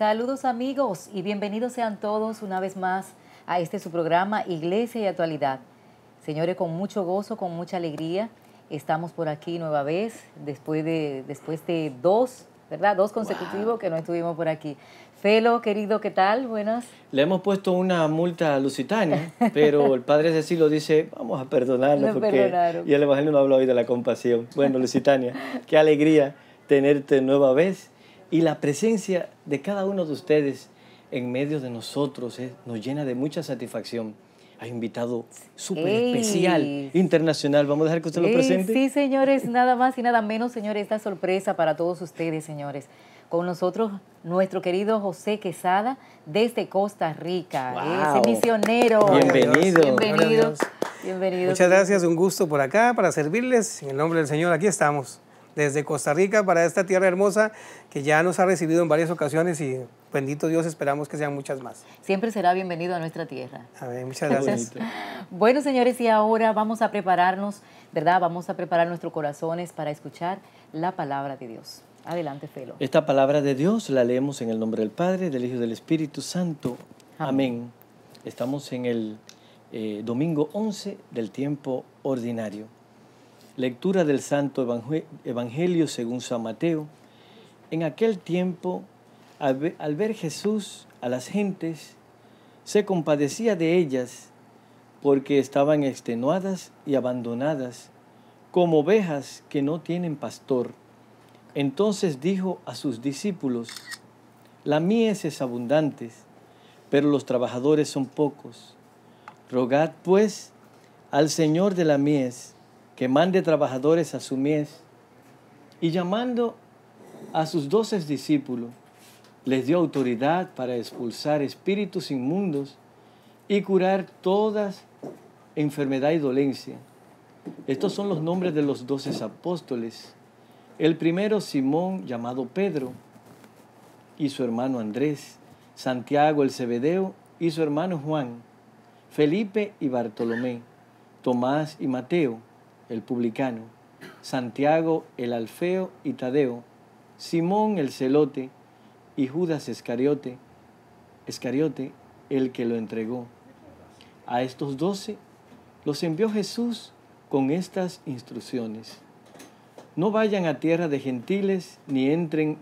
Saludos amigos y bienvenidos sean todos una vez más a este su programa Iglesia y Actualidad. Señores, con mucho gozo, con mucha alegría, estamos por aquí nueva vez, después de, después de dos, ¿verdad? Dos consecutivos que no estuvimos por aquí. Felo, querido, ¿qué tal? Buenas. Le hemos puesto una multa a Lusitania, pero el padre Cecilio dice, vamos a perdonarlo y el Evangelio no habló hoy de la compasión. Bueno, Lusitania, qué alegría tenerte nueva vez y la presencia de cada uno de ustedes en medio de nosotros eh, nos llena de mucha satisfacción. Ha invitado súper especial, internacional. Vamos a dejar que usted lo presente. Sí, señores, nada más y nada menos, señores, esta sorpresa para todos ustedes, señores. Con nosotros, nuestro querido José Quesada, desde Costa Rica. Wow. Ese misionero. Bienvenido. Bienvenido. Bienvenido. Muchas gracias, un gusto por acá para servirles. En el nombre del Señor, aquí estamos desde Costa Rica para esta tierra hermosa que ya nos ha recibido en varias ocasiones y bendito Dios, esperamos que sean muchas más. Siempre será bienvenido a nuestra tierra. Amén, muchas gracias. bueno, señores, y ahora vamos a prepararnos, ¿verdad? Vamos a preparar nuestros corazones para escuchar la palabra de Dios. Adelante, Felo. Esta palabra de Dios la leemos en el nombre del Padre, del Hijo y del Espíritu Santo. Amén. Estamos en el eh, domingo 11 del tiempo ordinario. Lectura del Santo Evangelio según San Mateo. En aquel tiempo, al ver Jesús a las gentes, se compadecía de ellas porque estaban extenuadas y abandonadas, como ovejas que no tienen pastor. Entonces dijo a sus discípulos, la mies es abundante, pero los trabajadores son pocos. Rogad pues al Señor de la mies que mande trabajadores a su mies, y llamando a sus doce discípulos, les dio autoridad para expulsar espíritus inmundos y curar todas enfermedad y dolencia. Estos son los nombres de los doce apóstoles. El primero, Simón, llamado Pedro, y su hermano Andrés, Santiago el Cebedeo y su hermano Juan, Felipe y Bartolomé, Tomás y Mateo, el publicano, Santiago el Alfeo y Tadeo, Simón el Celote y Judas Iscariote, Iscariote el que lo entregó. A estos doce los envió Jesús con estas instrucciones. No vayan a tierra de gentiles ni entren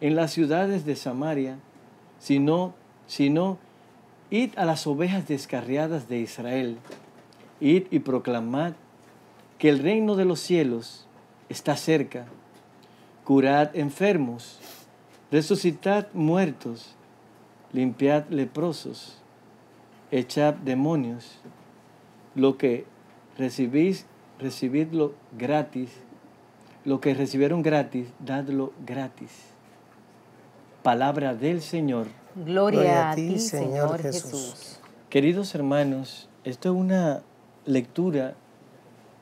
en las ciudades de Samaria, sino, sino, id a las ovejas descarriadas de Israel, id y proclamad que el reino de los cielos está cerca. Curad enfermos, resucitad muertos, limpiad leprosos, echad demonios. Lo que recibís, recibidlo gratis. Lo que recibieron gratis, dadlo gratis. Palabra del Señor. Gloria, a ti, Señor, Jesús. Queridos hermanos, esto es una lectura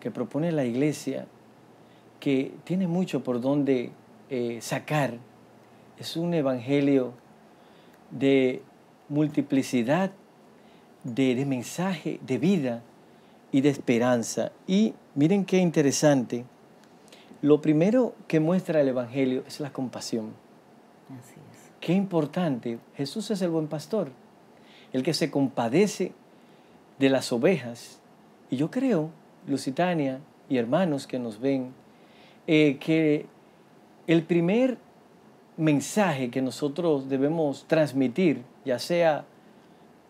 que propone la iglesia, que tiene mucho por donde eh, sacar, es un evangelio de multiplicidad, de, de mensaje, de vida y de esperanza. Y miren qué interesante, lo primero que muestra el evangelio es la compasión. Así es. Qué importante, Jesús es el buen pastor, el que se compadece de las ovejas. Y yo creo Lusitania y hermanos que nos ven, eh, que el primer mensaje que nosotros debemos transmitir, ya sea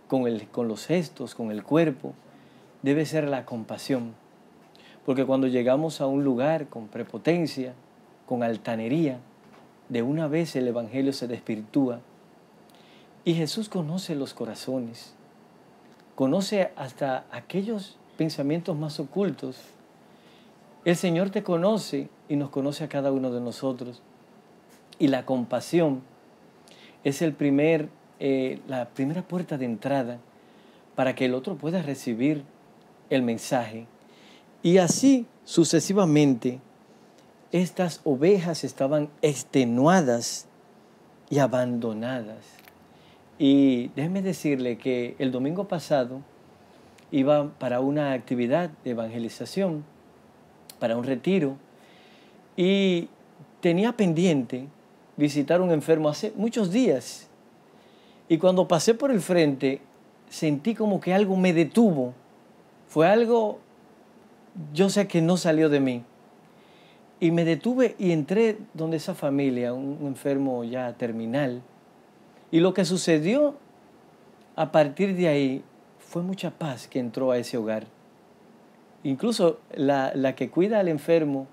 con, con los gestos, con el cuerpo, debe ser la compasión. Porque cuando llegamos a un lugar con prepotencia, con altanería, de una vez el Evangelio se desvirtúa. Y Jesús conoce los corazones, conoce hasta aquellos pensamientos más ocultos. El Señor te conoce y nos conoce a cada uno de nosotros. Y la compasión es el primer, eh, la primera puerta de entrada para que el otro pueda recibir el mensaje. Y así sucesivamente, estas ovejas estaban extenuadas y abandonadas. Y déjeme decirle que el domingo pasado, iba para una actividad de evangelización, para un retiro, y tenía pendiente visitar a un enfermo hace muchos días. Y cuando pasé por el frente, sentí como que algo me detuvo. Fue algo, yo sé que no salió de mí. Y me detuve y entré donde esa familia, un enfermo ya terminal. Y lo que sucedió a partir de ahí fue mucha paz que entró a ese hogar. Incluso la, que cuida al enfermo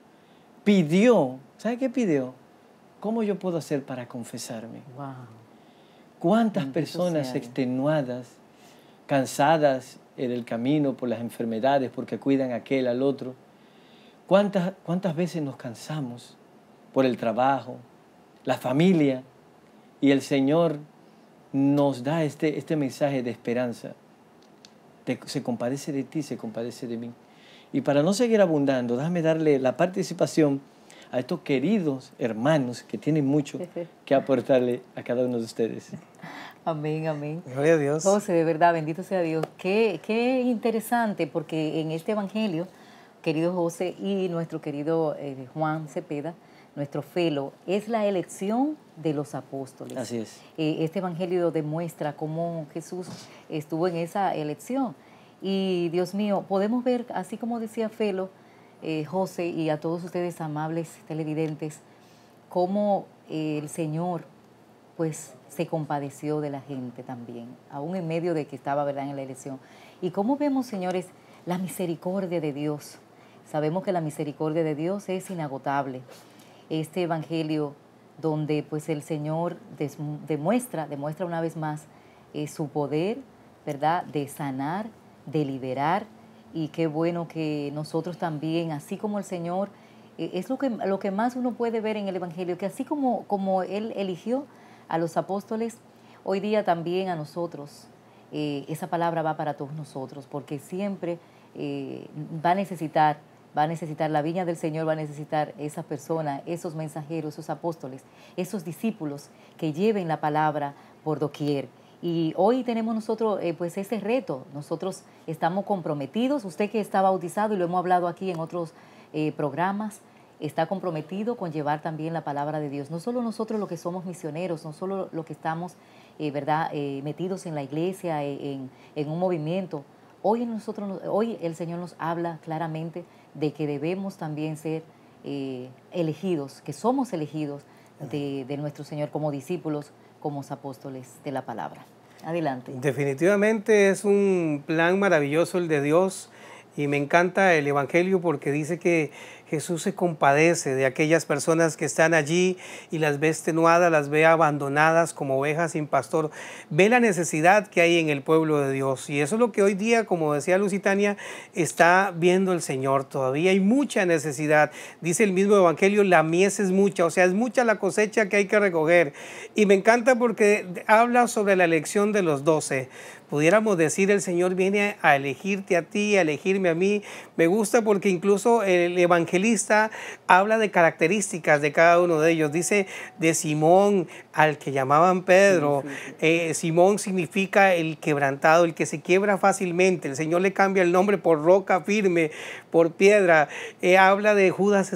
pidió, ¿sabe qué pidió? ¿Cómo yo puedo hacer para confesarme? ¿Cuántas personas extenuadas, cansadas en el camino por las enfermedades, porque cuidan a aquel, al otro? ¿Cuántas, cuántas veces nos cansamos por el trabajo, la familia? Y el Señor nos da este, este mensaje de esperanza se compadece de ti, se compadece de mí. Y para no seguir abundando, déjame darle la participación a estos queridos hermanos que tienen mucho que aportarle a cada uno de ustedes. Amén, amén. Gloria a Dios. José, de verdad, bendito sea Dios. Qué, qué interesante, porque en este Evangelio, querido José y nuestro querido eh, Juan Cepeda, nuestro felo, es la elección de los apóstoles. Así es. Eh, este evangelio demuestra cómo Jesús estuvo en esa elección. Y Dios mío, podemos ver, así como decía Felo, eh, José y a todos ustedes amables televidentes, cómo eh, el Señor pues se compadeció de la gente también, aún en medio de que estaba ¿verdad? en la elección. Y cómo vemos, señores, la misericordia de Dios. Sabemos que la misericordia de Dios es inagotable este Evangelio donde pues el Señor demuestra, demuestra una vez más eh, su poder, ¿verdad? De sanar, de liberar. Y qué bueno que nosotros también, así como el Señor, eh, es lo que, lo que más uno puede ver en el Evangelio, que así como, como Él eligió a los apóstoles, hoy día también a nosotros, eh, esa palabra va para todos nosotros, porque siempre va a necesitar va a necesitar, la viña del Señor va a necesitar esas personas, esos mensajeros, esos apóstoles, esos discípulos que lleven la palabra por doquier. Y hoy tenemos nosotros eh, pues ese reto, nosotros estamos comprometidos, usted que está bautizado y lo hemos hablado aquí en otros eh, programas, está comprometido con llevar también la palabra de Dios. No solo nosotros los que somos misioneros, no solo los que estamos eh, ¿verdad? metidos en la iglesia, en, un movimiento. Hoy, nosotros, hoy el Señor nos habla claramente de que debemos también ser eh, elegidos, que somos elegidos de, de nuestro Señor como discípulos, como apóstoles de la palabra. Adelante. Definitivamente es un plan maravilloso el de Dios y me encanta el Evangelio porque dice que Jesús se compadece de aquellas personas que están allí y las ve extenuadas, las ve abandonadas como ovejas sin pastor. Ve la necesidad que hay en el pueblo de Dios. Y eso es lo que hoy día, como decía Lusitania, está viendo el Señor. Todavía hay mucha necesidad. Dice el mismo Evangelio, la mies es mucha, o sea, es mucha la cosecha que hay que recoger. Y me encanta porque habla sobre la elección de los doce. Pudiéramos decir, el Señor viene a elegirte a ti, a elegirme a mí. Me gusta porque incluso el evangelista habla de características de cada uno de ellos. Dice de Simón, al que llamaban Pedro. Eh, Simón significa el quebrantado, el que se quiebra fácilmente. El Señor le cambia el nombre por roca firme, por piedra. Eh, habla de Judas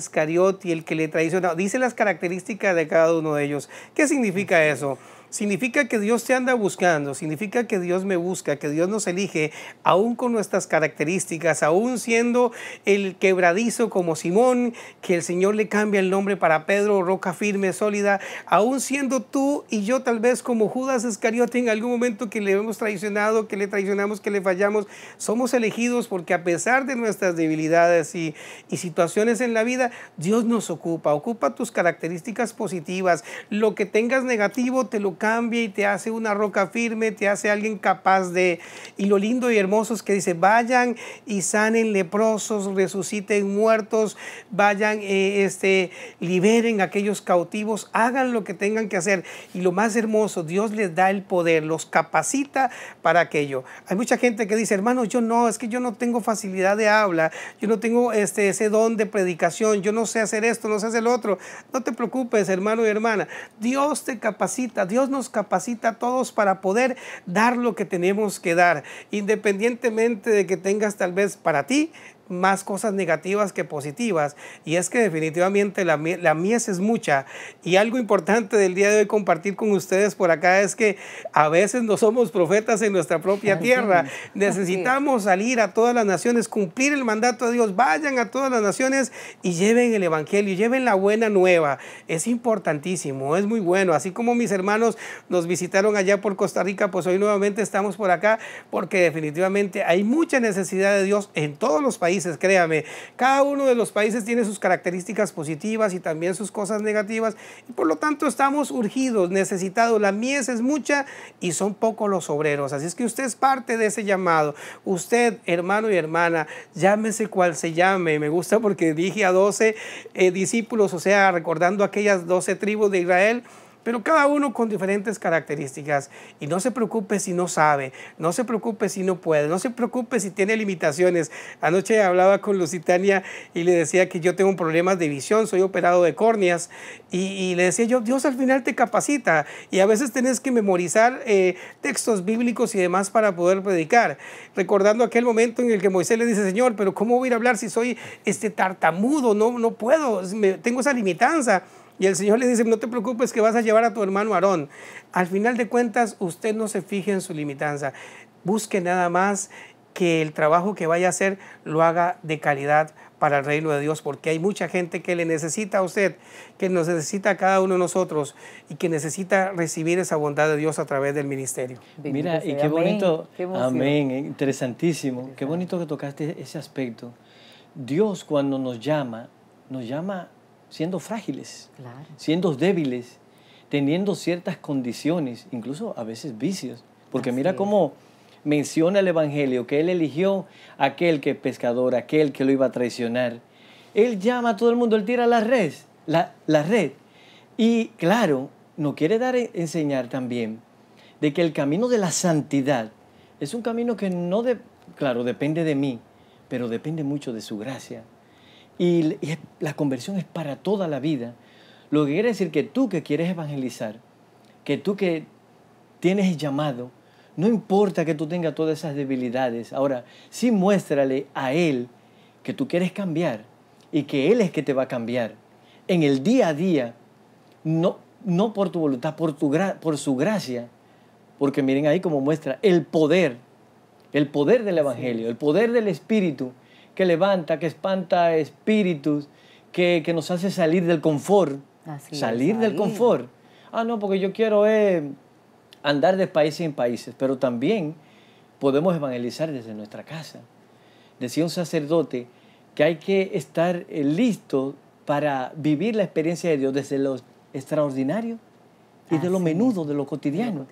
y el que le traiciona. Dice las características de cada uno de ellos. ¿Qué significa eso? significa que Dios te anda buscando, significa que Dios me busca, que Dios nos elige, aún con nuestras características, aún siendo el quebradizo como Simón, que el Señor le cambia el nombre para Pedro, roca firme, sólida, aún siendo tú y yo tal vez como Judas Iscariote en algún momento que le hemos traicionado, que le traicionamos, que le fallamos, somos elegidos porque a pesar de nuestras debilidades y, y situaciones en la vida, Dios nos ocupa, ocupa tus características positivas, lo que tengas negativo te lo cambia y te hace una roca firme, te hace alguien capaz de... Y lo lindo y hermoso es que dice, vayan y sanen leprosos, resuciten muertos, vayan, eh, este, liberen aquellos cautivos, hagan lo que tengan que hacer. Y lo más hermoso, Dios les da el poder, los capacita para aquello. Hay mucha gente que dice, hermano, yo no, es que yo no tengo facilidad de habla, yo no tengo este, ese don de predicación, yo no sé hacer esto, no sé hacer lo otro. No te preocupes, hermano y hermana. Dios te capacita, Dios nos capacita a todos para poder dar lo que tenemos que dar, independientemente de que tengas tal vez para ti, más cosas negativas que positivas. Y es que definitivamente la, mies es mucha. Y algo importante del día de hoy compartir con ustedes por acá es que a veces no somos profetas en nuestra propia tierra. Necesitamos salir a todas las naciones, cumplir el mandato de Dios. Vayan a todas las naciones y lleven el Evangelio, lleven la buena nueva. Es importantísimo, es muy bueno. Así como mis hermanos nos visitaron allá por Costa Rica, pues hoy nuevamente estamos por acá porque definitivamente hay mucha necesidad de Dios en todos los países créame. Cada uno de los países tiene sus características positivas y también sus cosas negativas. Y por lo tanto estamos urgidos, necesitados. La mies es mucha y son pocos los obreros. Así es que usted es parte de ese llamado. Usted, hermano y hermana, llámese cual se llame. Me gusta porque dije a 12 eh, discípulos, o sea, recordando aquellas 12 tribus de Israel pero cada uno con diferentes características. Y no se preocupe si no sabe, no se preocupe si no puede, no se preocupe si tiene limitaciones. Anoche hablaba con Lusitania y le decía que yo tengo problemas de visión, soy operado de córneas, y, le decía yo, Dios al final te capacita, y a veces tenés que memorizar eh, textos bíblicos y demás para poder predicar. Recordando aquel momento en el que Moisés le dice, Señor, pero ¿cómo voy a ir a hablar si soy este tartamudo? No, no puedo, tengo esa limitanza. Y el Señor le dice, no te preocupes que vas a llevar a tu hermano Aarón. Al final de cuentas, usted no se fije en su limitanza. Busque nada más que el trabajo que vaya a hacer lo haga de calidad para el reino de Dios, porque hay mucha gente que le necesita a usted, que nos necesita a cada uno de nosotros y que necesita recibir esa bondad de Dios a través del ministerio. Mira, y qué bonito, amén eh, interesantísimo, qué bonito que tocaste ese aspecto. Dios cuando nos llama, nos llama siendo frágiles, siendo débiles, teniendo ciertas condiciones, incluso a veces vicios. Porque mira cómo menciona el Evangelio que él eligió aquel que pescador, aquel que lo iba a traicionar. Él llama a todo el mundo, él tira la red, la, red. Y claro, nos quiere dar e, enseñar también de que el camino de la santidad es un camino que no, de, claro, depende de mí, pero depende mucho de su gracia, y, la conversión es para toda la vida. Lo que quiere decir que tú que quieres evangelizar, que tú que tienes llamado, no importa que tú tengas todas esas debilidades, ahora sí muéstrale a Él que tú quieres cambiar y que Él es que te va a cambiar. En el día a día, no, no por tu voluntad, por, tu por su gracia, porque miren ahí como muestra el poder, el poder del Evangelio, el poder del Espíritu que levanta, que espanta espíritus, que, nos hace salir del confort. salir del confort. Ah, no, porque yo quiero eh, andar de países en países, pero también podemos evangelizar desde nuestra casa. Decía un sacerdote que hay que estar eh, listo para vivir la experiencia de Dios desde lo extraordinario y de lo menudo, de lo cotidiano.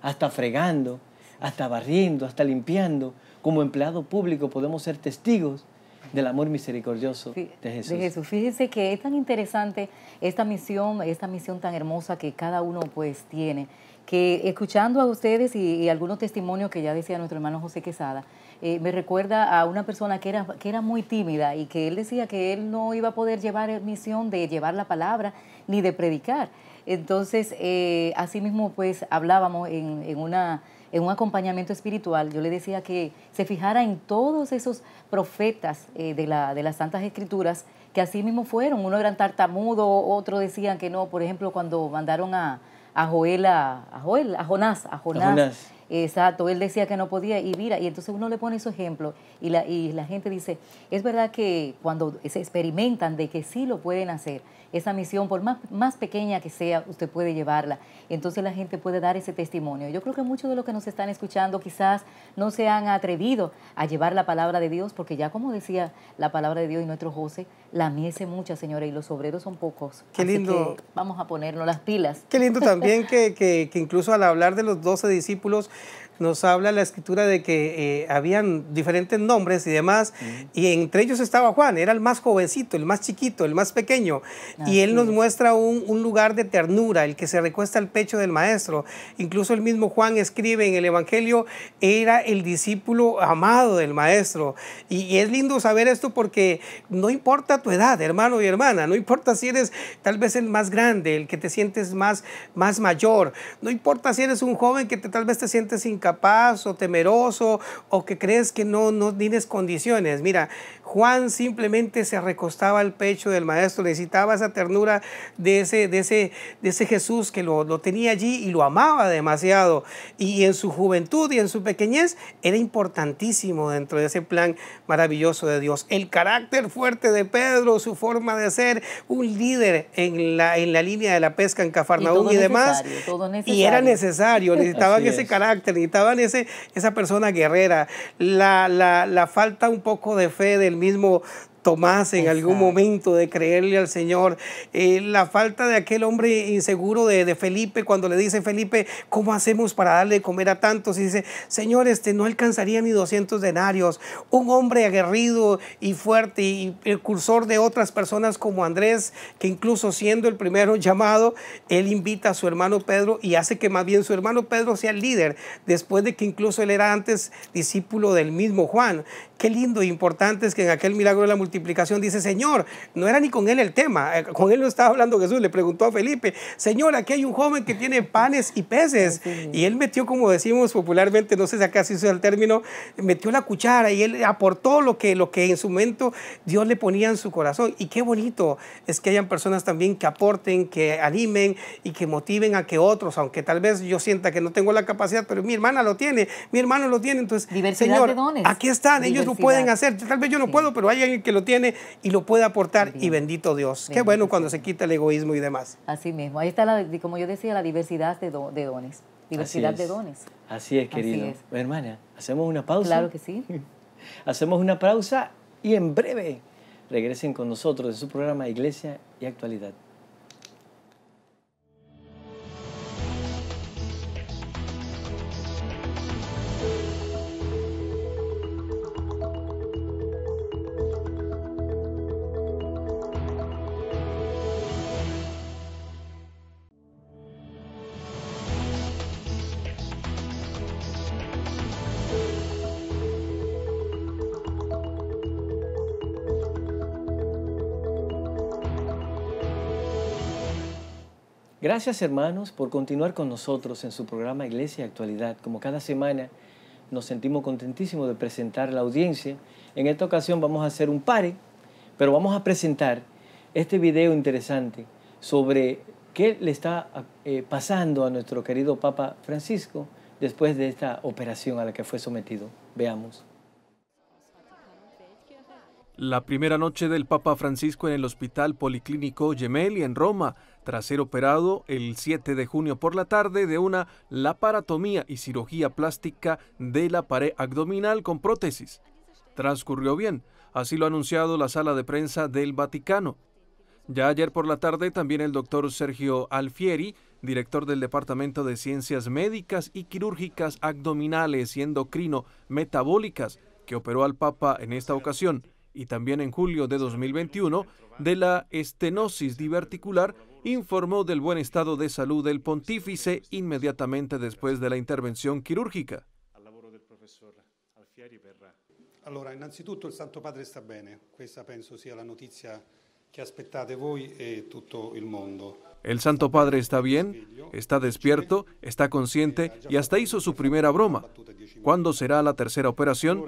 hasta fregando, hasta barriendo, hasta limpiando. Como empleado público podemos ser testigos del amor misericordioso de Jesús. Fíjense que es tan interesante esta misión, esta misión tan hermosa que cada uno pues tiene, que escuchando a ustedes y, algunos testimonios que ya decía nuestro hermano José Quesada, eh, me recuerda a una persona que era, que era muy tímida y que él decía que él no iba a poder llevar misión de llevar la palabra ni de predicar. Entonces, eh, así mismo pues hablábamos en, en una en un acompañamiento espiritual, yo le decía que se fijara en todos esos profetas eh, de, la, de las Santas Escrituras que así mismo fueron. Uno eran tartamudo, otro decían que no. Por ejemplo, cuando mandaron a, a Joel, a, Joel, a Jonás, a Jonás. Exacto, él decía que no podía y mira, y entonces uno le pone su ejemplo y la, y la gente dice, es verdad que cuando se experimentan de que sí lo pueden hacer, esa misión, por más, más pequeña que sea, usted puede llevarla. Entonces la gente puede dar ese testimonio. Yo creo que muchos de los que nos están escuchando quizás no se han atrevido a llevar la palabra de Dios, porque ya como decía la palabra de Dios y nuestro José, la mies mucha, señora, y los obreros son pocos. Qué lindo. vamos a ponernos las pilas. Qué lindo también que, que incluso al hablar de los doce discípulos, nos habla la escritura de que eh, habían diferentes nombres y demás, y entre ellos estaba Juan, era el más jovencito, el más chiquito, el más pequeño, y él nos muestra un, lugar de ternura, el que se recuesta al pecho del maestro. Incluso el mismo Juan escribe en el Evangelio, era el discípulo amado del maestro. Y, es lindo saber esto porque no importa tu edad, hermano y hermana, no importa si eres tal vez el más grande, el que te sientes más, más mayor, no importa si eres un joven que te, tal vez te sientes capaz o temeroso o que crees que no, no tienes condiciones. Mira, Juan simplemente se recostaba al pecho del maestro, necesitaba esa ternura de ese, de ese, de ese Jesús que lo, tenía allí y lo amaba demasiado. Y en su juventud y en su pequeñez era importantísimo dentro de ese plan maravilloso de Dios. El carácter fuerte de Pedro, su forma de ser un líder en la, en la línea de la pesca en Cafarnaúm y, demás. Y era necesario, necesitaban ese carácter, Estaban esa persona guerrera, la, la falta un poco de fe del mismo Tomás en algún momento de creerle al Señor, eh, la falta de aquel hombre inseguro de, Felipe cuando le dice Felipe, ¿cómo hacemos para darle de comer a tantos? Y dice, Señor, este no alcanzaría ni 200 denarios. Un hombre aguerrido y fuerte y precursor de otras personas como Andrés, que incluso siendo el primero llamado, él invita a su hermano Pedro y hace que más bien su hermano Pedro sea el líder, después de que incluso él era antes discípulo del mismo Juan. Qué lindo e importante es que en aquel milagro de la multitud multiplicación, dice, Señor, no era ni con él el tema, eh, con él no estaba hablando Jesús, le preguntó a Felipe, Señor, aquí hay un joven que tiene panes y peces. Y él metió, como decimos popularmente, no sé si acá se hizo el término, metió la cuchara y él aportó lo que, lo que en su momento Dios le ponía en su corazón. Y qué bonito es que hayan personas también que aporten, que animen y que motiven a que otros, aunque tal vez yo sienta que no tengo la capacidad, pero mi hermana lo tiene, mi hermano lo tiene. Entonces, Señor, aquí están, ellos lo pueden hacer. Tal vez yo no puedo, pero hay alguien que lo tiene y lo puede aportar y bendito Dios. Qué bueno cuando se quita el egoísmo y demás. Así mismo, ahí está, la, como yo decía, la diversidad de, dones. Diversidad de dones. Así es, querido. Hermana, hacemos una pausa. Claro que sí. hacemos una pausa y en breve regresen con nosotros de su programa Iglesia y Actualidad. Gracias hermanos por continuar con nosotros en su programa Iglesia Actualidad. Como cada semana nos sentimos contentísimos de presentar la audiencia. En esta ocasión vamos a hacer un pare, pero vamos a presentar este video interesante sobre qué le está eh, pasando a nuestro querido Papa Francisco después de esta operación a la que fue sometido. Veamos. La primera noche del Papa Francisco en el Hospital Policlínico Gemelli en Roma tras ser operado el 7 de junio por la tarde de una laparatomía y cirugía plástica de la pared abdominal con prótesis. Transcurrió bien, así lo ha anunciado la sala de prensa del Vaticano. Ya ayer por la tarde también el doctor Sergio Alfieri, director del Departamento de Ciencias Médicas y Quirúrgicas Abdominales y Endocrino Metabólicas, que operó al Papa en esta ocasión y también en julio de 2021, de la estenosis diverticular informó del buen estado de salud del pontífice inmediatamente después de la intervención quirúrgica. El Santo Padre está bien, está despierto, está consciente y hasta hizo su primera broma. ¿Cuándo será la tercera operación?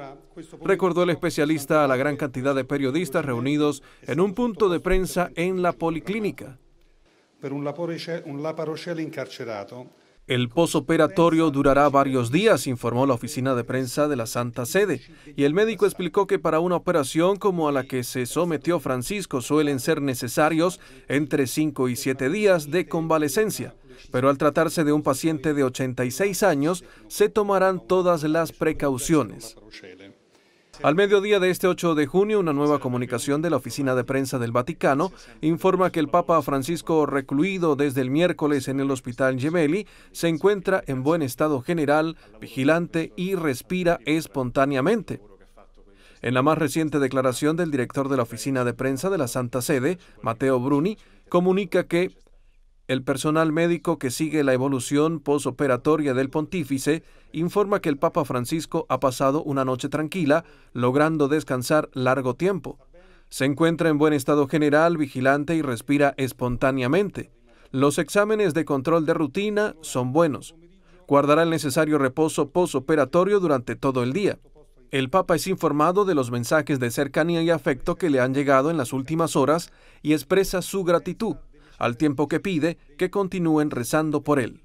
Recordó el especialista a la gran cantidad de periodistas reunidos en un punto de prensa en la policlínica el posoperatorio durará varios días, informó la oficina de prensa de la Santa Sede, y el médico explicó que para una operación como a la que se sometió Francisco suelen ser necesarios entre 5 y 7 días de convalecencia, pero al tratarse de un paciente de 86 años se tomarán todas las precauciones. Al mediodía de este 8 de junio, una nueva comunicación de la Oficina de Prensa del Vaticano informa que el Papa Francisco, recluido desde el miércoles en el Hospital Gemelli, se encuentra en buen estado general, vigilante y respira espontáneamente. En la más reciente declaración del director de la Oficina de Prensa de la Santa Sede, Mateo Bruni, comunica que el personal médico que sigue la evolución posoperatoria del pontífice informa que el Papa Francisco ha pasado una noche tranquila, logrando descansar largo tiempo. Se encuentra en buen estado general, vigilante y respira espontáneamente. Los exámenes de control de rutina son buenos. Guardará el necesario reposo posoperatorio durante todo el día. El Papa es informado de los mensajes de cercanía y afecto que le han llegado en las últimas horas y expresa su gratitud al tiempo que pide que continúen rezando por él.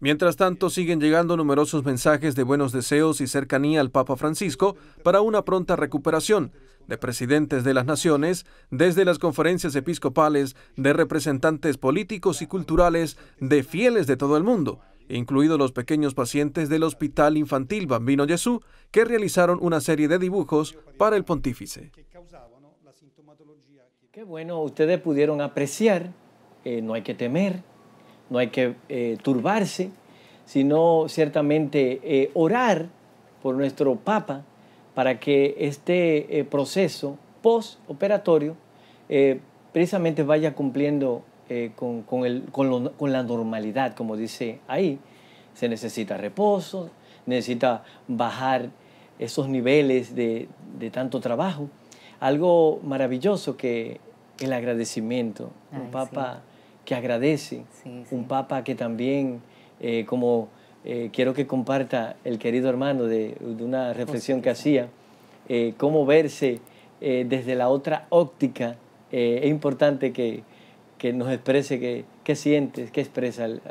Mientras tanto, siguen llegando numerosos mensajes de buenos deseos y cercanía al Papa Francisco para una pronta recuperación de presidentes de las naciones, desde las conferencias episcopales, de representantes políticos y culturales, de fieles de todo el mundo, incluidos los pequeños pacientes del Hospital Infantil Bambino Jesús, que realizaron una serie de dibujos para el pontífice bueno, ustedes pudieron apreciar, no hay que temer, no hay que eh, turbarse, sino ciertamente eh, orar por nuestro Papa para que este eh, proceso postoperatorio precisamente vaya cumpliendo con, con, la normalidad, como dice ahí. Se necesita reposo, necesita bajar esos niveles de, tanto trabajo. Algo maravilloso que el agradecimiento, un papa que agradece, un papa que también, eh, como eh, quiero que comparta el querido hermano de, una reflexión que hacía, eh, cómo verse desde la otra óptica, es importante que, nos exprese qué que sientes, qué expresa al,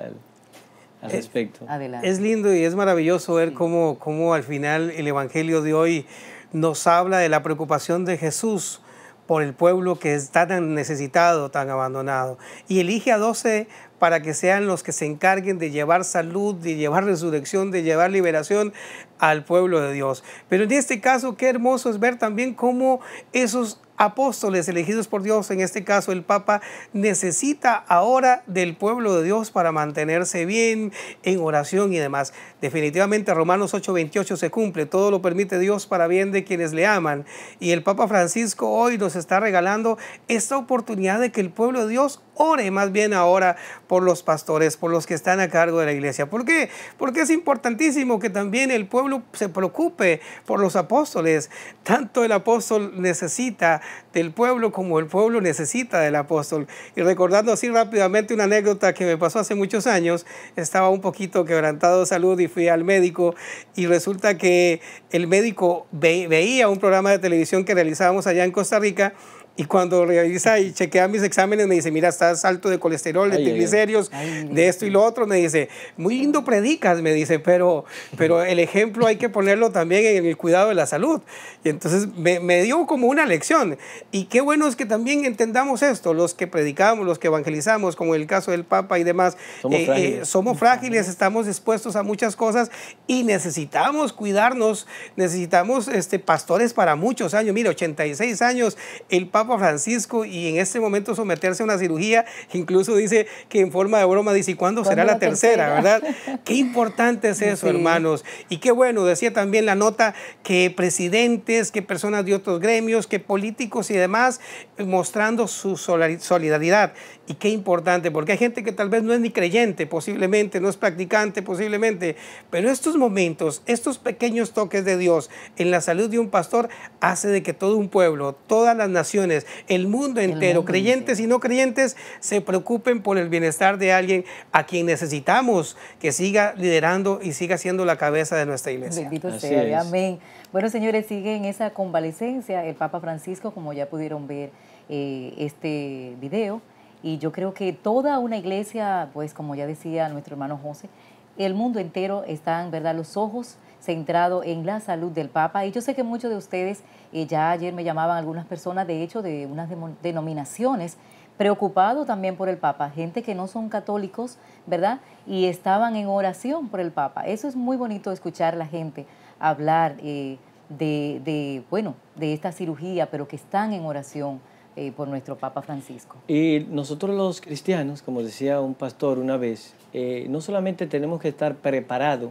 al, respecto. Es, es lindo y es maravilloso ver cómo, cómo al final el Evangelio de hoy nos habla de la preocupación de Jesús por el pueblo que está tan necesitado, tan abandonado. Y elige a doce para que sean los que se encarguen de llevar salud, de llevar resurrección, de llevar liberación al pueblo de Dios. Pero en este caso, qué hermoso es ver también cómo esos apóstoles elegidos por Dios, en este caso el Papa, necesita ahora del pueblo de Dios para mantenerse bien en oración y demás. Definitivamente Romanos 8:28 se cumple, todo lo permite Dios para bien de quienes le aman. Y el Papa Francisco hoy nos está regalando esta oportunidad de que el pueblo de Dios ore más bien ahora por los pastores, por los que están a cargo de la iglesia. ¿Por qué? Porque es importantísimo que también el pueblo se preocupe por los apóstoles. Tanto el apóstol necesita del pueblo como el pueblo necesita del apóstol. Y recordando así rápidamente una anécdota que me pasó hace muchos años, estaba un poquito quebrantado de salud y fui al médico y resulta que el médico veía un programa de televisión que realizábamos allá en Costa Rica y cuando revisa y chequea mis exámenes, me dice, mira, estás alto de colesterol, de triglicéridos, de esto y lo otro. Me dice, muy lindo predicas, me dice, pero, pero el ejemplo hay que ponerlo también en el cuidado de la salud. Y entonces me, dio como una lección. Y qué bueno es que también entendamos esto, los que predicamos, los que evangelizamos, como en el caso del Papa y demás, somos, eh, eh, frágiles. somos frágiles, estamos expuestos a muchas cosas y necesitamos cuidarnos, necesitamos este, pastores para muchos años. Mira, 86 años, el Papa Francisco y en este momento someterse a una cirugía, incluso dice que en forma de broma dice, cuándo, será la, tercera? verdad? Qué importante es eso, hermanos. Y qué bueno, decía también la nota que presidentes, que personas de otros gremios, que políticos y demás, mostrando su solidaridad y qué importante, porque hay gente que tal vez no es ni creyente, posiblemente, no es practicante, posiblemente, pero estos momentos, estos pequeños toques de Dios en la salud de un pastor hace de que todo un pueblo, todas las naciones, el mundo entero, creyentes y no creyentes, se preocupen por el bienestar de alguien a quien necesitamos que siga liderando y siga siendo la cabeza de nuestra iglesia. Bendito sea, amén. Bueno, señores, sigue en esa convalecencia el Papa Francisco, como ya pudieron ver eh, este video. Y yo creo que toda una iglesia, pues como ya decía nuestro hermano José, el mundo entero están, ¿verdad?, los ojos centrados en la salud del Papa. Y yo sé que muchos de ustedes, eh, ya ayer me llamaban algunas personas, de hecho, de unas denominaciones, preocupados también por el Papa, gente que no son católicos, ¿verdad? Y estaban en oración por el Papa. Eso es muy bonito escuchar a la gente hablar eh, de, de, bueno, de esta cirugía, pero que están en oración eh, por nuestro Papa Francisco. Y nosotros los cristianos, como decía un pastor una vez, eh, no solamente tenemos que estar preparados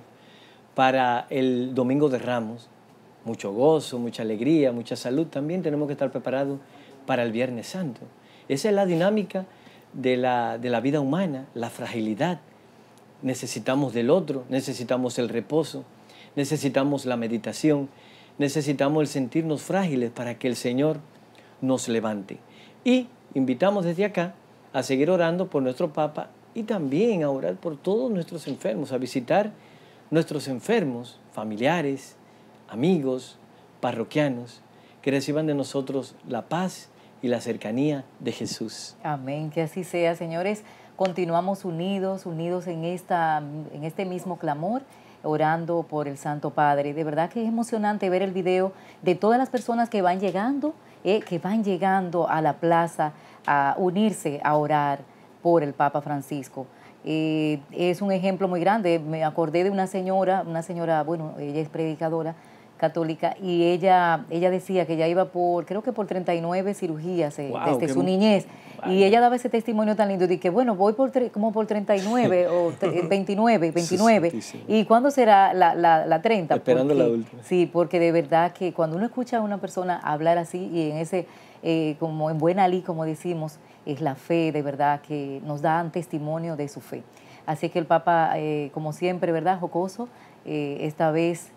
para el Domingo de Ramos, mucho gozo, mucha alegría, mucha salud, también tenemos que estar preparados para el Viernes Santo. Esa es la dinámica de la, de la vida humana, la fragilidad. Necesitamos del otro, necesitamos el reposo, necesitamos la meditación, necesitamos el sentirnos frágiles para que el Señor nos levante. Y invitamos desde acá a seguir orando por nuestro Papa y también a orar por todos nuestros enfermos, a visitar nuestros enfermos, familiares, amigos, parroquianos, que reciban de nosotros la paz y la cercanía de Jesús. Amén, que así sea, señores. Continuamos unidos, unidos en, esta, en este mismo clamor orando por el Santo Padre. De verdad que es emocionante ver el video de todas las personas que van llegando que van llegando a la plaza a unirse a orar por el Papa Francisco. Eh, es un ejemplo muy grande. Me acordé de una señora, una señora, bueno, ella es predicadora, católica y ella ella decía que ya iba por creo que por 39 cirugías eh, desde su niñez y ella daba ese testimonio tan lindo de que bueno voy por como por 39 o 29 29 y cuándo será la, la, 30 esperando la última sí porque de verdad que cuando uno escucha a una persona hablar así y en ese eh, como en buena como decimos es la fe de verdad que nos dan testimonio de su fe así que el Papa eh, como siempre verdad jocoso eh, esta vez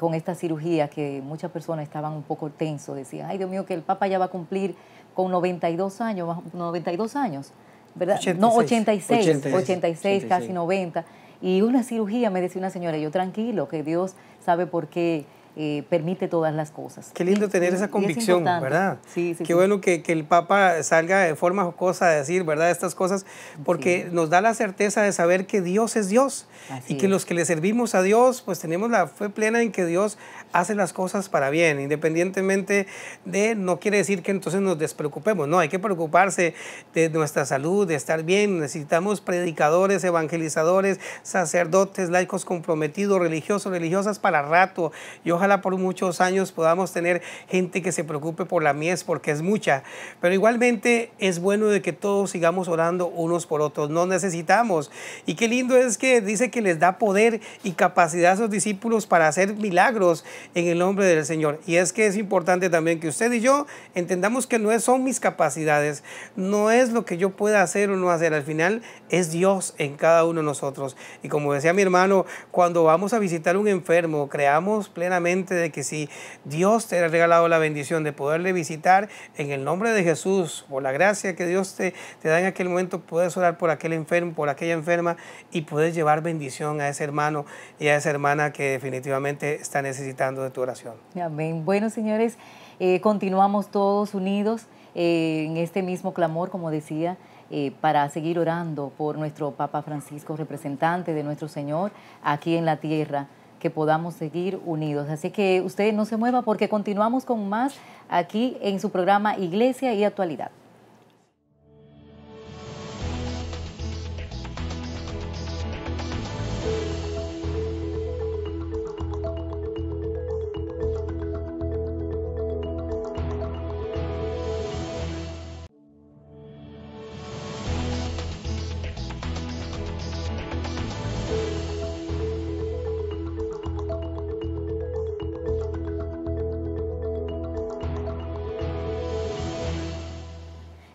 con esta cirugía que muchas personas estaban un poco tensos, decían, ay Dios mío, que el Papa ya va a cumplir con 92 años, 92 años, ¿verdad? no, 86, 86, 86, casi 90. Y una cirugía, me decía una señora, yo tranquilo, que Dios sabe por qué eh, permite todas las cosas. Qué lindo tener esa convicción, ¿verdad? Sí, sí. Qué bueno que, el Papa salga de forma jocosa a decir, ¿verdad? Estas cosas, porque nos da la certeza de saber que Dios es Dios y que los que le servimos a Dios, pues tenemos la fe plena en que Dios hace las cosas para bien, independientemente de, no quiere decir que entonces nos despreocupemos, no, hay que preocuparse de nuestra salud, de estar bien, necesitamos predicadores, evangelizadores, sacerdotes, laicos comprometidos, religiosos, religiosas para rato. Yo ojalá por muchos años podamos tener gente que se preocupe por la mies porque es mucha. Pero igualmente es bueno de que todos sigamos orando unos por otros. No necesitamos. Y qué lindo es que dice que les da poder y capacidad a sus discípulos para hacer milagros en el nombre del Señor. Y es que es importante también que usted y yo entendamos que no son mis capacidades, no es lo que yo pueda hacer o no hacer. Al final es Dios en cada uno de nosotros. Y como decía mi hermano, cuando vamos a visitar un enfermo, creamos plenamente de que si Dios te ha regalado la bendición de poderle visitar, en el nombre de Jesús, por la gracia que Dios te, te da en aquel momento, puedes orar por aquel enfermo, por aquella enferma y puedes llevar bendición a ese hermano y a esa hermana que definitivamente está necesitando de tu oración. Amén. Bueno, señores, eh, continuamos todos unidos eh, en este mismo clamor, como decía. Eh, para seguir orando por nuestro Papa Francisco, representante de nuestro Señor aquí en la tierra que podamos seguir unidos. Así que usted no se mueva porque continuamos con más aquí en su programa Iglesia y Actualidad.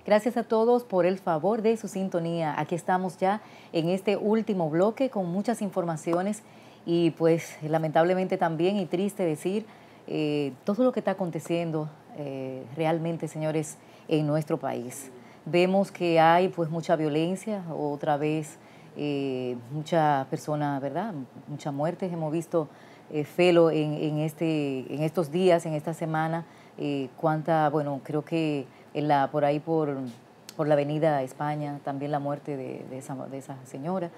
Gracias a todos por el favor de su sintonía. Aquí estamos ya en este último bloque con muchas informaciones y pues lamentablemente también y triste decir eh, todo lo que está aconteciendo eh, realmente, señores, en nuestro país. Vemos que hay pues mucha violencia, otra vez eh, mucha persona, ¿verdad? Muchas muertes. Hemos visto Felo en, este, en estos días, en esta semana, cuánta, bueno, creo que la, por ahí por, por la avenida España, también la muerte de, esa, de esa, señora.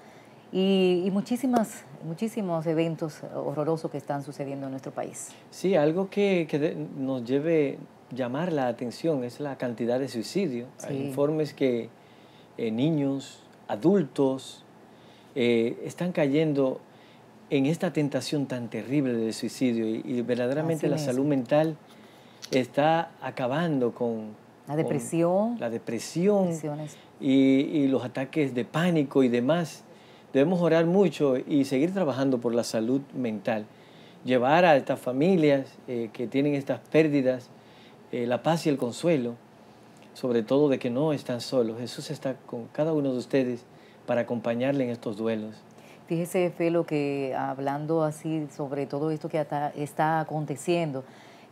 Y, muchísimas, muchísimos eventos horrorosos que están sucediendo en nuestro país. Sí, algo que, nos lleve llamar la atención es la cantidad de suicidio. Hay informes que eh, niños, adultos, eh, están cayendo en esta tentación tan terrible del suicidio y, verdaderamente la salud mental está acabando con, la depresión. La depresión. Y, los ataques de pánico y demás. Debemos orar mucho y seguir trabajando por la salud mental. Llevar a estas familias eh, que tienen estas pérdidas eh, la paz y el consuelo, sobre todo de que no están solos. Jesús está con cada uno de ustedes para acompañarle en estos duelos. Fíjese, Felo, que hablando así sobre todo esto que está aconteciendo,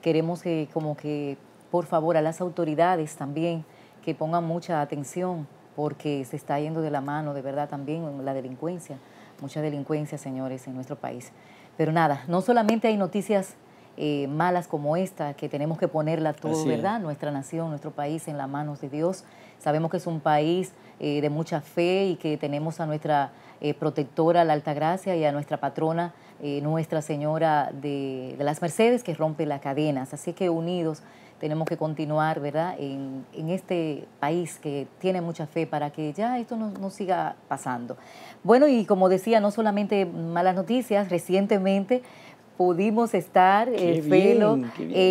queremos que como que por favor, a las autoridades también que pongan mucha atención porque se está yendo de la mano de verdad también la delincuencia, mucha delincuencia, señores, en nuestro país. Pero nada, no solamente hay noticias eh, malas como esta, que tenemos que ponerla todo, ¿verdad? Nuestra nación, nuestro país en las manos de Dios. Sabemos que es un país eh, de mucha fe y que tenemos a nuestra eh, protectora, la Alta Gracia, y a nuestra patrona, Nuestra Señora de las Mercedes, que rompe las cadenas. Así que unidos tenemos que continuar, ¿verdad?, en, este país que tiene mucha fe para que ya esto no, siga pasando. Bueno, y como decía, no solamente malas noticias, recientemente pudimos estar, eh,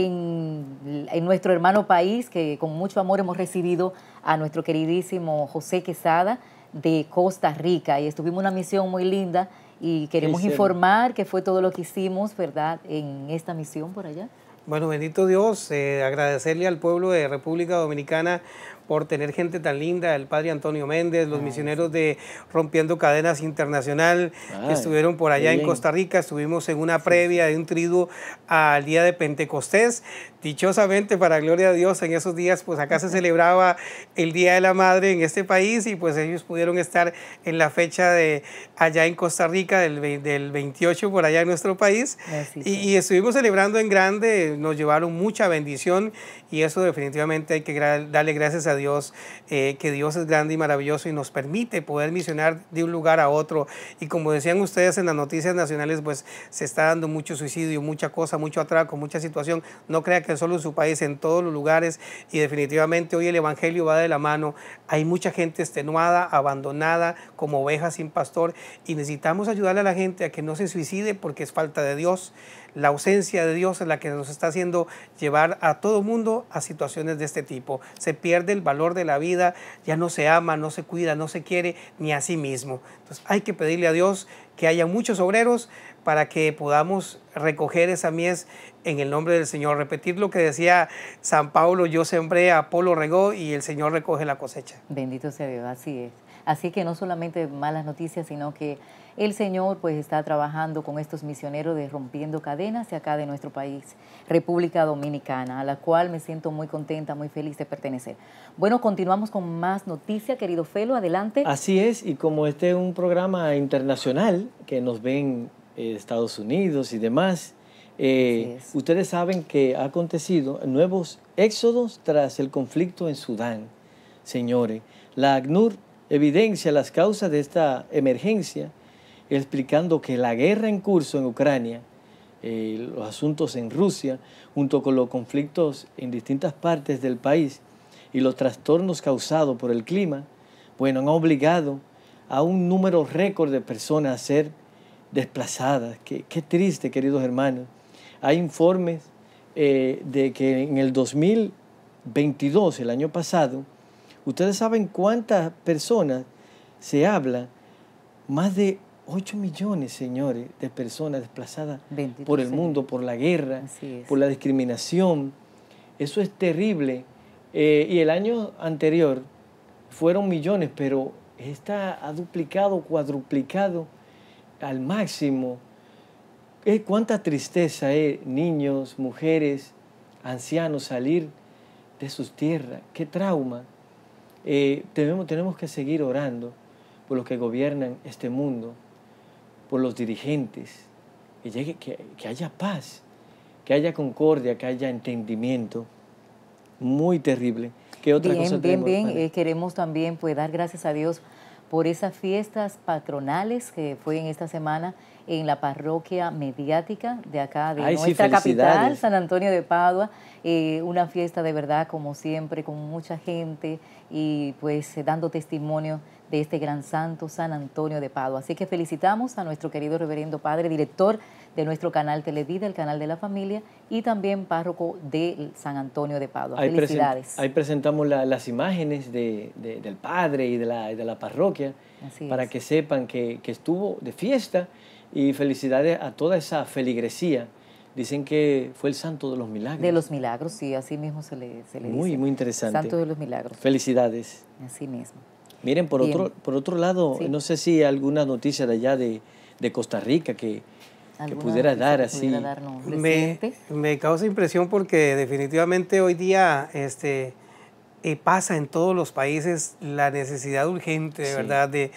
en, nuestro hermano país, que con mucho amor hemos recibido a nuestro queridísimo José Quesada de Costa Rica. Y estuvimos una misión muy linda y queremos informar que fue todo lo que hicimos, ¿verdad?, en esta misión por allá. Bueno, bendito Dios, eh, agradecerle al pueblo de República Dominicana por tener gente tan linda, el padre Antonio Méndez, los ah, misioneros de Rompiendo Cadenas Internacional, que estuvieron por allá en Costa Rica, estuvimos en una previa de un triduo al día de Pentecostés. Dichosamente, para gloria de Dios, en esos días, pues acá se celebraba el Día de la Madre en este país y pues ellos pudieron estar en la fecha de allá en Costa Rica del, del 28 por allá en nuestro país. Y, y estuvimos celebrando en grande, nos llevaron mucha bendición y eso definitivamente hay que darle gracias a Dios, eh, que Dios es grande y maravilloso y nos permite poder misionar de un lugar a otro. Y como decían ustedes en las noticias nacionales, pues se está dando mucho suicidio, mucha cosa, mucho atraco, mucha situación. No crea que solo en su país, en todos los lugares. Y definitivamente hoy el Evangelio va de la mano. Hay mucha gente extenuada, abandonada, como oveja sin pastor. Y necesitamos ayudarle a la gente a que no se suicide porque es falta de Dios la ausencia de Dios es la que nos está haciendo llevar a todo mundo a situaciones de este tipo. Se pierde el valor de la vida, ya no se ama, no se cuida, no se quiere ni a sí mismo. Entonces hay que pedirle a Dios que haya muchos obreros para que podamos recoger esa mies en el nombre del Señor. Repetir lo que decía San Pablo, yo sembré, Apolo regó y el Señor recoge la cosecha. Bendito sea Dios, así es. Así que no solamente malas noticias, sino que el Señor pues está trabajando con estos misioneros de Rompiendo Cadenas de acá de nuestro país, República Dominicana, a la cual me siento muy contenta, muy feliz de pertenecer. Bueno, continuamos con más noticias, querido Felo, adelante. Así es, y como este es un programa internacional que nos ven eh, Estados Unidos y demás, eh, ustedes saben que ha acontecido nuevos éxodos tras el conflicto en Sudán. Señores, la ACNUR evidencia las causas de esta emergencia explicando que la guerra en curso en Ucrania, eh, los asuntos en Rusia, junto con los conflictos en distintas partes del país y los trastornos causados por el clima, bueno, han obligado a un número récord de personas a ser desplazadas. Qué, triste, queridos hermanos. Hay informes eh, de que en el 2022, el año pasado, ustedes saben cuántas personas se habla, más de 8 millones, señores, de personas desplazadas por el mundo, por la guerra, por la discriminación. Eso es terrible. Eh, y el año anterior fueron millones, pero esta ha duplicado, cuadruplicado al máximo. Eh, cuánta tristeza es, eh, niños, mujeres, ancianos, salir de sus tierras. Qué trauma. tenemos que seguir orando por los que gobiernan este mundo por los dirigentes, que, llegue, que, haya paz, que haya concordia, que haya entendimiento. Muy terrible. ¿Qué otra bien, bien, bien. Eh, queremos también pues, dar gracias a Dios por esas fiestas patronales que fue en esta semana en la parroquia mediática de acá, de nuestra capital, San Antonio de Padua. Eh, una fiesta de verdad, como siempre, con mucha gente y pues eh, dando testimonio de este gran santo San Antonio de Padua. Así que felicitamos a nuestro querido reverendo padre, director de nuestro canal Televida, el canal de la familia, y también párroco de San Antonio de Padua. Felicidades. ahí presentamos las imágenes del padre y de la, parroquia para que sepan que estuvo de fiesta y felicidades a toda esa feligresía. Dicen que fue el santo de los milagros. De los milagros, sí, así mismo se le, se muy, dice. Muy interesante. Santo de los milagros. Felicidades. Así mismo. Miren, por, otro, por otro lado, no sé si alguna noticia de allá de, Costa Rica que, pudiera dar así. me, causa impresión porque definitivamente hoy día este, eh, pasa en todos los países la necesidad urgente, ¿verdad? De,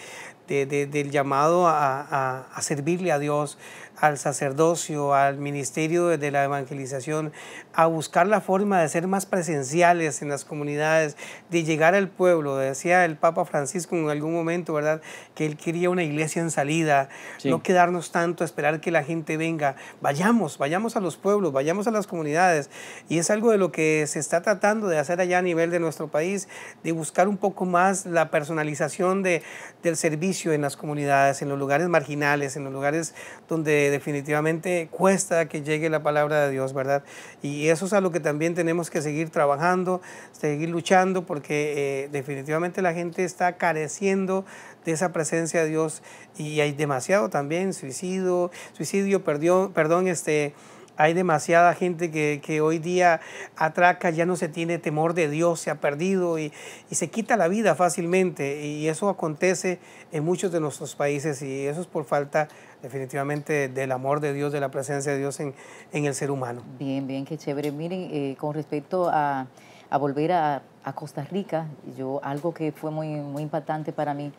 del llamado a, servirle a Dios, al sacerdocio, al ministerio de la evangelización, a buscar la forma de ser más presenciales en las comunidades, de llegar al pueblo. Decía el Papa Francisco en algún momento, ¿verdad?, que él quería una iglesia en salida, no quedarnos tanto esperar que la gente venga. Vayamos, vayamos a los pueblos, vayamos a las comunidades. Y es algo de lo que se está tratando de hacer allá a nivel de nuestro país, de buscar un poco más la personalización de, del servicio en las comunidades, en los lugares marginales, en los lugares donde definitivamente cuesta que llegue la palabra de Dios, ¿verdad? Y y eso es a lo que también tenemos que seguir trabajando, seguir luchando, porque eh, definitivamente la gente está careciendo de esa presencia de Dios y hay demasiado también suicidio, suicidio, perdió, perdón, este hay demasiada gente que, hoy día atraca, ya no se tiene temor de Dios, se ha perdido y, se quita la vida fácilmente. Y eso acontece en muchos de nuestros países y eso es por falta definitivamente del amor de Dios, de la presencia de Dios en, el ser humano. Bien, bien, qué chévere. Miren, eh, con respecto a, volver a, Costa Rica, yo algo que fue muy, impactante para mí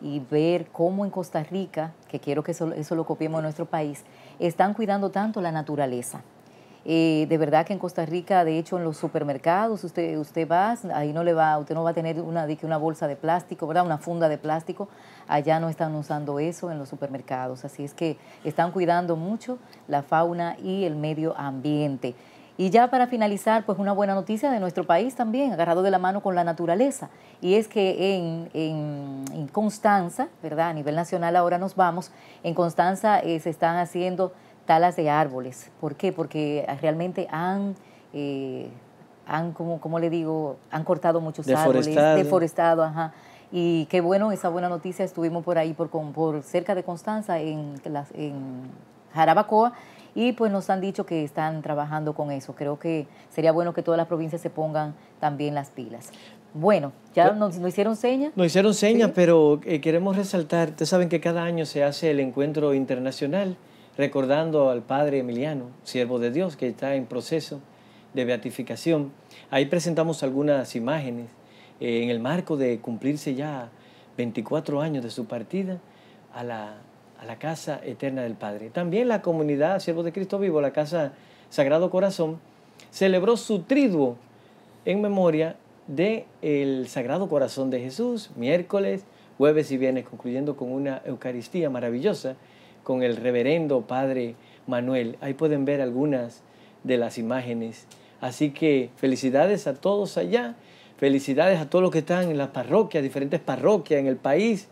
y ver cómo en Costa Rica, que quiero que eso, eso lo copiemos en nuestro país, están cuidando tanto la naturaleza. Eh, de verdad que en Costa Rica, de hecho, en los supermercados, usted, usted va, ahí no le va, usted no va a tener una, una bolsa de plástico, ¿verdad? Una funda de plástico. Allá no están usando eso en los supermercados. Así es que están cuidando mucho la fauna y el medio ambiente. Y ya para finalizar, pues una buena noticia de nuestro país también, agarrado de la mano con la naturaleza. Y es que en, en, Constanza, ¿verdad? A nivel nacional ahora nos vamos, en Constanza eh, se están haciendo talas de árboles. ¿Por qué? Porque realmente han... Eh, han, como, como, le digo, han cortado muchos árboles, deforestado, ajá. Y qué bueno, esa buena noticia, estuvimos por ahí, por, por cerca de Constanza, en, en Jarabacoa, y pues nos han dicho que están trabajando con eso. Creo que sería bueno que todas las provincias se pongan también las pilas. Bueno, ya pues, nos, hicieron señas. Nos hicieron señas, pero eh, queremos resaltar, ustedes saben que cada año se hace el encuentro internacional recordando al padre Emiliano, siervo de Dios, que está en proceso de beatificación. Ahí presentamos algunas imágenes eh, en el marco de cumplirse ya 24 años de su partida a la a la casa eterna del Padre. También la comunidad Siervos de Cristo Vivo, la casa Sagrado Corazón, celebró su triduo en memoria del Sagrado Corazón de Jesús, miércoles, jueves y viernes, concluyendo con una Eucaristía maravillosa con el reverendo Padre Manuel. Ahí pueden ver algunas de las imágenes. Así que felicidades a todos allá, felicidades a todos los que están en las parroquias, diferentes parroquias en el país,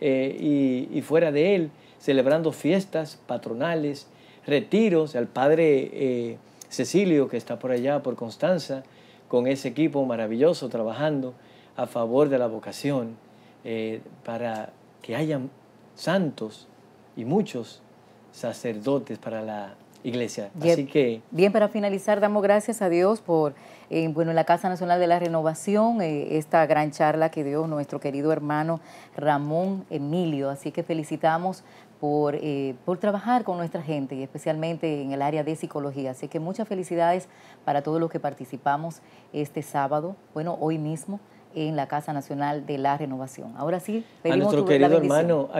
eh, y, fuera de él, celebrando fiestas patronales, retiros, al padre eh, Cecilio que está por allá, por Constanza, con ese equipo maravilloso trabajando a favor de la vocación, eh, para que haya santos y muchos sacerdotes para la iglesia. Bien, Así que... Bien, para finalizar, damos gracias a Dios por, eh, bueno, en la Casa Nacional de la Renovación, eh, esta gran charla que dio nuestro querido hermano Ramón Emilio. Así que felicitamos por, eh, por trabajar con nuestra gente y especialmente en el área de psicología. Así que muchas felicidades para todos los que participamos este sábado, bueno, hoy mismo en la Casa Nacional de la Renovación. Ahora sí, pedimos a nuestro tu, querido hermano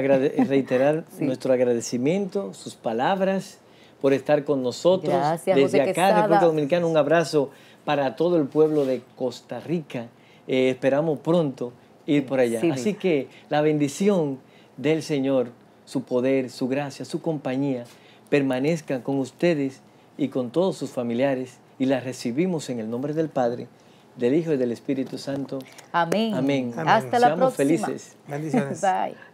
reiterar nuestro agradecimiento, sus palabras por estar con nosotros. Desde acá, República Dominicana, un abrazo para todo el pueblo de Costa Rica. Eh, esperamos pronto ir por allá. Así que la bendición del Señor, su poder, su gracia, su compañía, permanezca con ustedes y con todos sus familiares y la recibimos en el nombre del Padre, del Hijo y del Espíritu Santo. Amén. Amén. Hasta la próxima. felices. Bendiciones. Bye.